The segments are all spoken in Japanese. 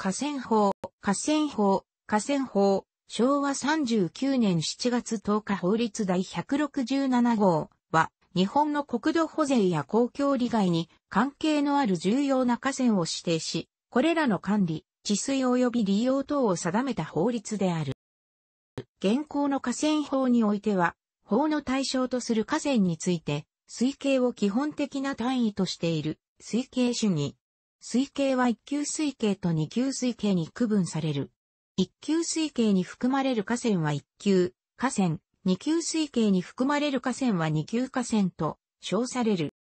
河川法、河川法、河川法、昭和39年7月10日法律第167号は、日本の国土保全や公共利害に関係のある重要な河川を指定し、これらの管理、治水及び利用等を定めた法律である。現行の河川法においては、法の対象とする河川について、推計を基本的な単位としている、推計主義、水系は一級水系と二級水系に区分される。一級水系に含まれる河川は一級河川、二級水系に含まれる河川は二級河川と称される。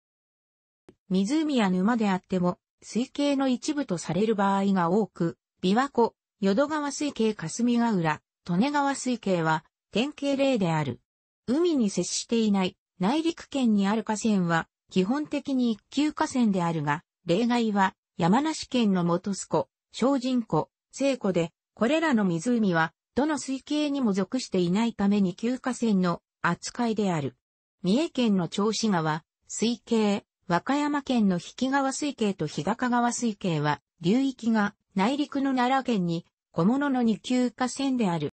湖や沼であっても、水系の一部とされる場合が多く、琵琶湖、淀川水系霞ヶ浦、利根川水系は典型例である。海に接していない内陸圏にある河川は基本的に一級河川であるが、例外は山梨県の本栖湖、小人湖、聖湖で、これらの湖は、どの水系にも属していないために旧河川の扱いである。三重県の銚子川、水系、和歌山県の引川水系と日高川水系は、流域が内陸の奈良県に小物の二級河川である。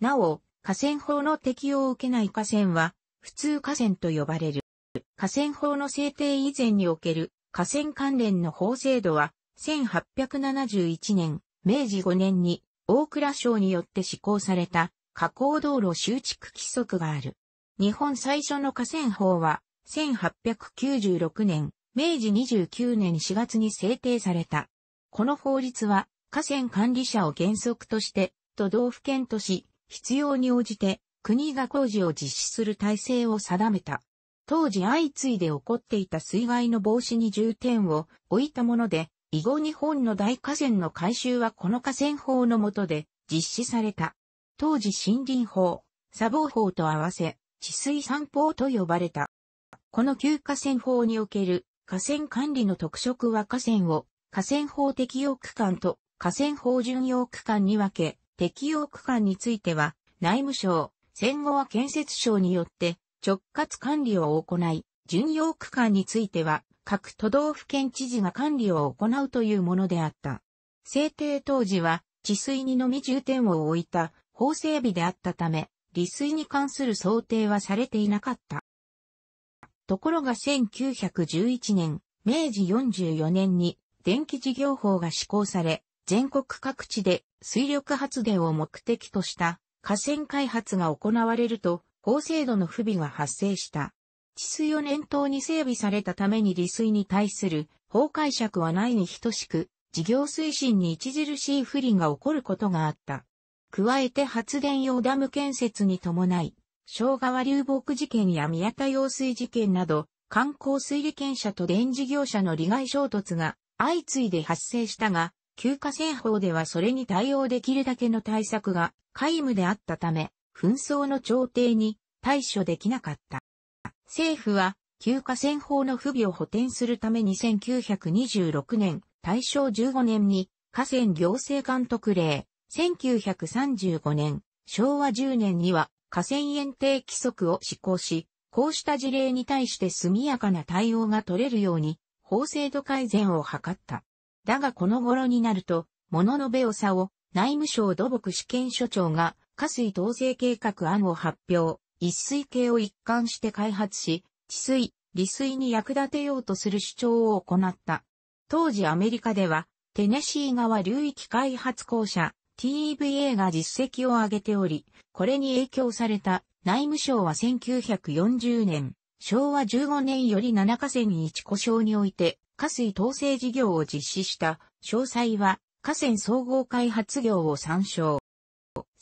なお、河川法の適用を受けない河川は、普通河川と呼ばれる。河川法の制定以前における河川関連の法制度は、1871年、明治5年に、大蔵省によって施行された、河口道路修築規則がある。日本最初の河川法は、1896年、明治29年4月に制定された。この法律は、河川管理者を原則として、都道府県とし、必要に応じて、国が工事を実施する体制を定めた。当時相次いで起こっていた水害の防止に重点を置いたもので、以後日本の大河川の改修はこの河川法の下で実施された。当時森林法、砂防法と合わせ、治水三法と呼ばれた。この旧河川法における河川管理の特色は河川を河川法適用区間と河川法巡用区間に分け、適用区間については内務省、戦後は建設省によって直轄管理を行い、巡洋区間については、各都道府県知事が管理を行うというものであった。制定当時は、治水にのみ重点を置いた法整備であったため、利水に関する想定はされていなかった。ところが1911年、明治44年に電気事業法が施行され、全国各地で水力発電を目的とした河川開発が行われると、高精度の不備が発生した。治水を念頭に整備されたために利水に対する法解釈はないに等しく、事業推進に著しい不利が起こることがあった。加えて発電用ダム建設に伴い、小川流木事件や宮田用水事件など、観光水利権者と電事業者の利害衝突が相次いで発生したが、休暇戦法ではそれに対応できるだけの対策が皆無であったため、紛争の調停に対処できなかった。政府は、休暇川法の不備を補填するために1926年、大正15年に河川行政監督令、1935年、昭和10年には河川延定規則を施行し、こうした事例に対して速やかな対応が取れるように、法制度改善を図った。だがこの頃になると、物のべおさを内務省土木試験所長が下水統制計画案を発表、一水系を一貫して開発し、治水、利水に役立てようとする主張を行った。当時アメリカでは、テネシー川流域開発公社 TVA が実績を上げており、これに影響された内務省は1940年、昭和15年より7河川1故障において、河水統制事業を実施した、詳細は河川総合開発業を参照。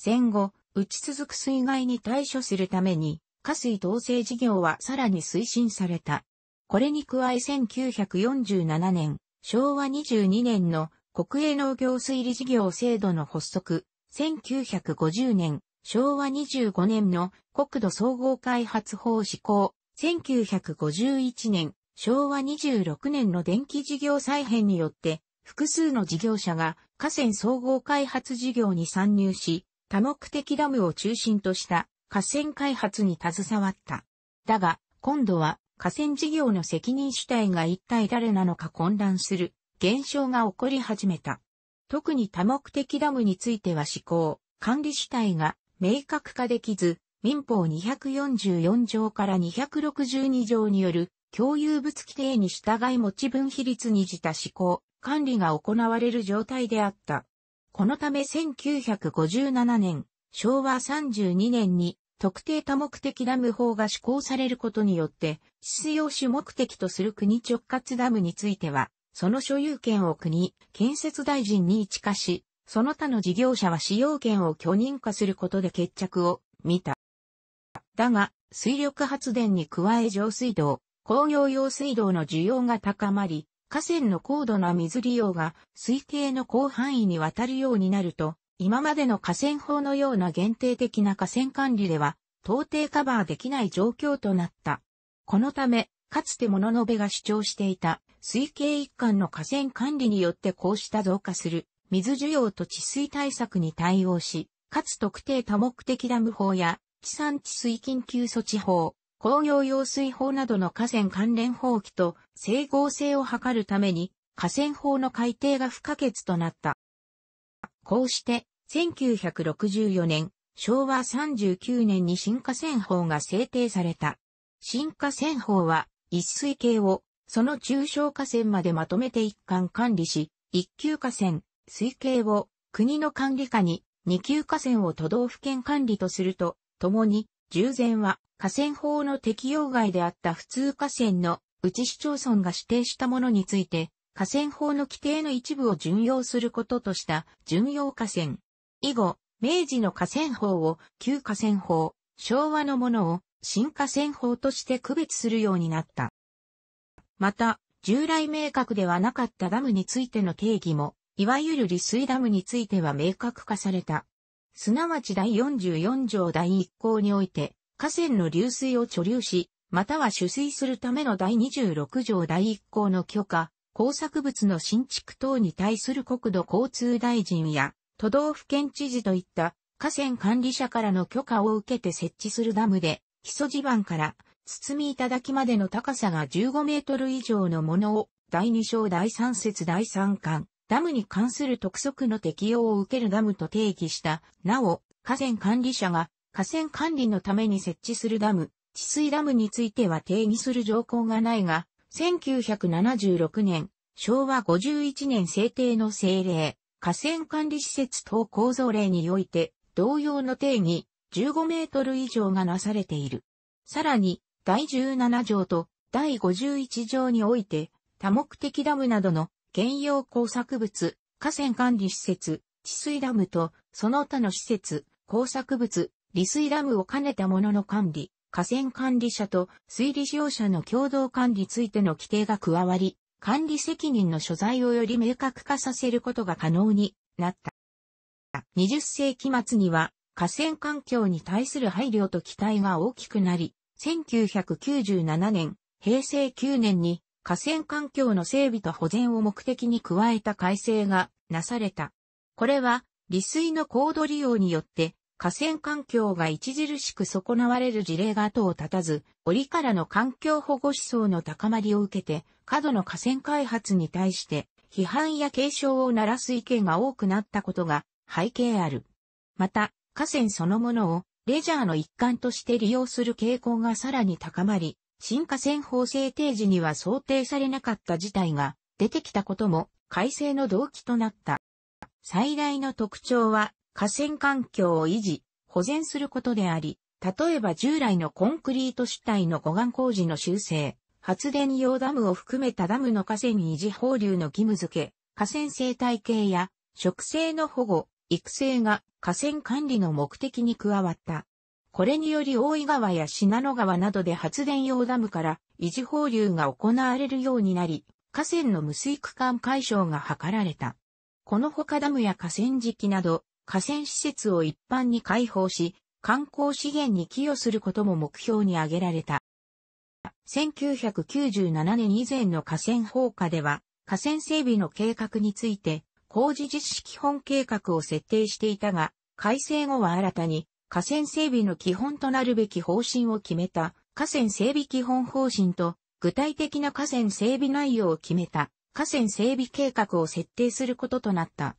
戦後、打ち続く水害に対処するために、下水統制事業はさらに推進された。これに加え1947年、昭和22年の国営農業水利事業制度の発足、1950年、昭和25年の国土総合開発法施行、1951年、昭和26年の電気事業再編によって、複数の事業者が河川総合開発事業に参入し、多目的ダムを中心とした河川開発に携わった。だが、今度は河川事業の責任主体が一体誰なのか混乱する現象が起こり始めた。特に多目的ダムについては施行、管理主体が明確化できず、民法244条から262条による共有物規定に従い持ち分比率に似た施行、管理が行われる状態であった。このため1957年、昭和32年に特定多目的ダム法が施行されることによって、必要種目的とする国直轄ダムについては、その所有権を国、建設大臣に一化し、その他の事業者は使用権を許認可することで決着を見た。だが、水力発電に加え上水道、工業用水道の需要が高まり、河川の高度な水利用が推系の広範囲にわたるようになると、今までの河川法のような限定的な河川管理では、到底カバーできない状況となった。このため、かつて物部が主張していた水系一貫の河川管理によってこうした増加する水需要と治水対策に対応し、かつ特定多目的ダム法や地産地水緊急措置法、工業用水法などの河川関連法規と整合性を図るために河川法の改定が不可欠となった。こうして、1964年、昭和39年に新河川法が制定された。新河川法は、一水系を、その中小河川までまとめて一貫管理し、一級河川、水系を、国の管理下に、二級河川を都道府県管理とすると、ともに、従前は、河川法の適用外であった普通河川の内市町村が指定したものについて、河川法の規定の一部を順用することとした順用河川。以後、明治の河川法を旧河川法、昭和のものを新河川法として区別するようになった。また、従来明確ではなかったダムについての定義も、いわゆる利水ダムについては明確化された。すなわち第44条第1項において、河川の流水を貯留し、または取水するための第26条第1項の許可、工作物の新築等に対する国土交通大臣や都道府県知事といった河川管理者からの許可を受けて設置するダムで、基礎地盤から包み頂までの高さが15メートル以上のものを第2章第3節第3巻、ダムに関する特則の適用を受けるダムと定義した、なお、河川管理者が河川管理のために設置するダム、治水ダムについては定義する条項がないが、1976年、昭和51年制定の政令、河川管理施設等構造令において、同様の定義、15メートル以上がなされている。さらに、第17条と第51条において、多目的ダムなどの原用工作物、河川管理施設、治水ダムと、その他の施設、工作物、利水ダムを兼ねたものの管理、河川管理者と水利事業者の共同管理についての規定が加わり、管理責任の所在をより明確化させることが可能になった。20世紀末には河川環境に対する配慮と期待が大きくなり、1997年、平成9年に河川環境の整備と保全を目的に加えた改正がなされた。これは、利水の高度利用によって河川環境が著しく損なわれる事例が後を絶たず、折からの環境保護思想の高まりを受けて、過度の河川開発に対して、批判や警鐘を鳴らす意見が多くなったことが背景ある。また、河川そのものをレジャーの一環として利用する傾向がさらに高まり、新河川法制定時には想定されなかった事態が出てきたことも改正の動機となった。最大の特徴は河川環境を維持、保全することであり、例えば従来のコンクリート主体の護岸工事の修正、発電用ダムを含めたダムの河川維持放流の義務付け、河川生態系や植生の保護、育成が河川管理の目的に加わった。これにより大井川や信濃川などで発電用ダムから維持放流が行われるようになり、河川の無水区間解消が図られた。このほかダムや河川敷など、河川施設を一般に開放し、観光資源に寄与することも目標に挙げられた。1997年以前の河川放火では、河川整備の計画について、工事実施基本計画を設定していたが、改正後は新たに、河川整備の基本となるべき方針を決めた、河川整備基本方針と、具体的な河川整備内容を決めた、河川整備計画を設定することとなった。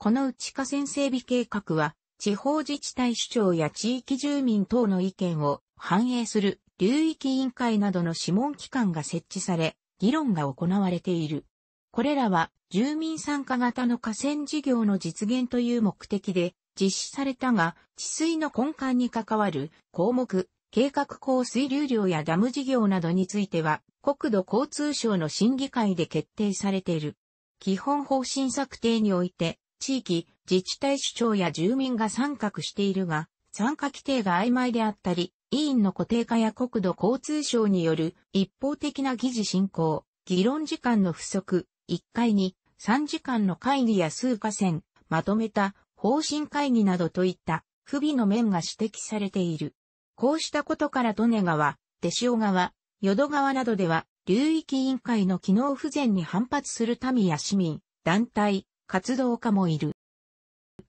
このち、河川整備計画は、地方自治体首長や地域住民等の意見を反映する流域委員会などの諮問機関が設置され、議論が行われている。これらは住民参加型の河川事業の実現という目的で実施されたが、治水の根幹に関わる項目、計画降水流量やダム事業などについては、国土交通省の審議会で決定されている。基本方針策定において、地域、自治体首長や住民が参画しているが、参加規定が曖昧であったり、委員の固定化や国土交通省による一方的な議事進行、議論時間の不足、1回に3時間の会議や数か線、まとめた方針会議などといった不備の面が指摘されている。こうしたことから利根川、手塩川、淀川などでは流域委員会の機能不全に反発する民や市民、団体、活動家もいる。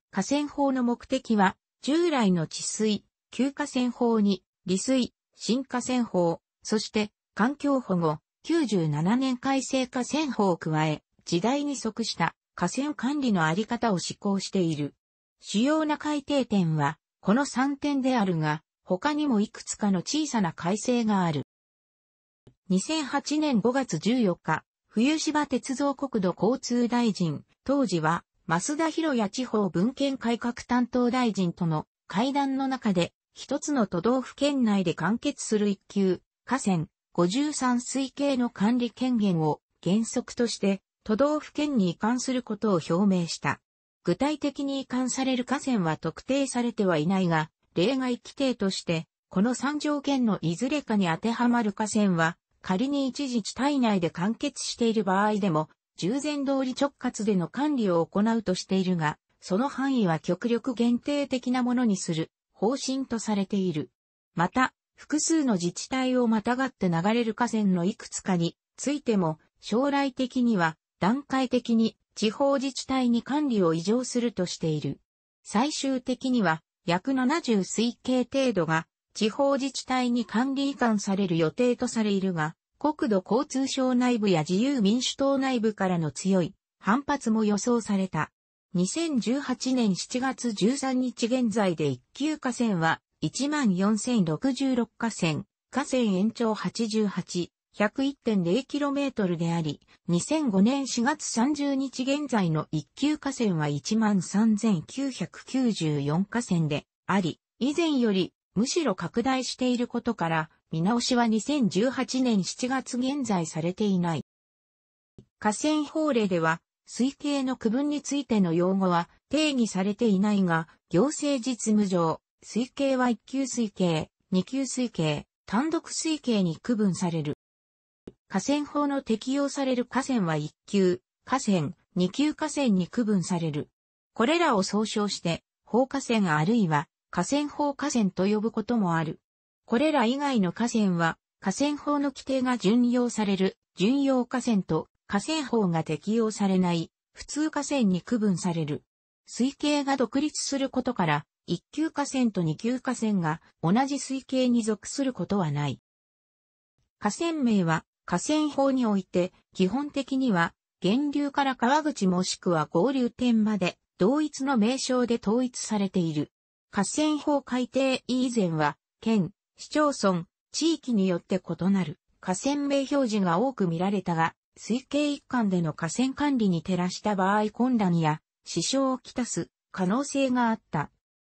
河川法の目的は、従来の治水、旧河川法に、利水、新河川法、そして、環境保護、97年改正河川法を加え、時代に即した河川管理のあり方を施行している。主要な改定点は、この3点であるが、他にもいくつかの小さな改正がある。2008年5月14日、冬芝鉄道国土交通大臣、当時は、増田博也地方文献改革担当大臣との会談の中で、一つの都道府県内で完結する一級、河川、53水系の管理権限を原則として都道府県に移管することを表明した。具体的に移管される河川は特定されてはいないが、例外規定として、この3条件のいずれかに当てはまる河川は、仮に一時地体内で完結している場合でも、従前通り直轄での管理を行うとしているが、その範囲は極力限定的なものにする方針とされている。また、複数の自治体をまたがって流れる河川のいくつかについても、将来的には段階的に地方自治体に管理を移譲するとしている。最終的には約70推計程度が地方自治体に管理移管される予定とされるが、国土交通省内部や自由民主党内部からの強い反発も予想された。2018年7月13日現在で一級河川は14,066河川、河川延長88、101.0km であり、2005年4月30日現在の一級河川は13,994河川であり、以前よりむしろ拡大していることから、見直しは2018年7月現在されていない。河川法令では、水系の区分についての用語は定義されていないが、行政実務上、水系は1級水系、2級水系、単独水系に区分される。河川法の適用される河川は1級、河川、2級河川に区分される。これらを総称して、法河川あるいは河川法河川と呼ぶこともある。これら以外の河川は、河川法の規定が順用される、順用河川と河川法が適用されない、普通河川に区分される。水系が独立することから、1級河川と2級河川が同じ水系に属することはない。河川名は河川法において基本的には源流から川口もしくは合流点まで同一の名称で統一されている。河川法改定以前は県、市町村、地域によって異なる河川名表示が多く見られたが、推計一貫での河川管理に照らした場合混乱や支障をきたす可能性があった。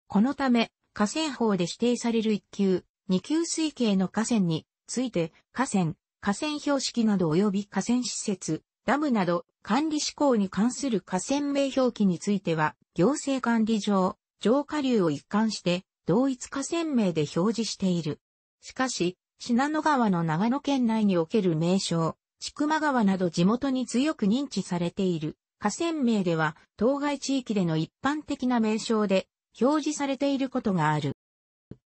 このため、河川法で指定される一級、二級推計の河川について、河川、河川標識など及び河川施設、ダムなど管理施行に関する河川名表記については、行政管理上、上下流を一貫して同一河川名で表示している。しかし、信濃川の長野県内における名称、千曲川など地元に強く認知されている河川名では、当該地域での一般的な名称で表示されていることがある。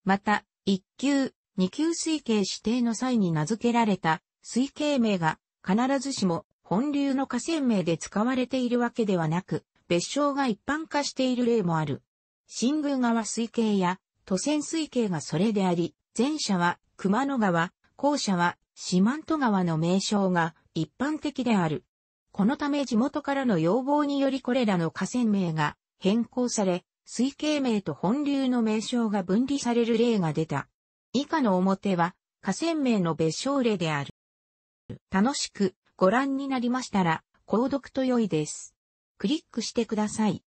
また、一級、二級水系指定の際に名付けられた水系名が必ずしも本流の河川名で使われているわけではなく、別称が一般化している例もある。新宮川水系や都線水系がそれであり、前者は熊野川、後者は四万十川の名称が一般的である。このため地元からの要望によりこれらの河川名が変更され、水系名と本流の名称が分離される例が出た。以下の表は河川名の別称例である。楽しくご覧になりましたら、購読と良いです。クリックしてください。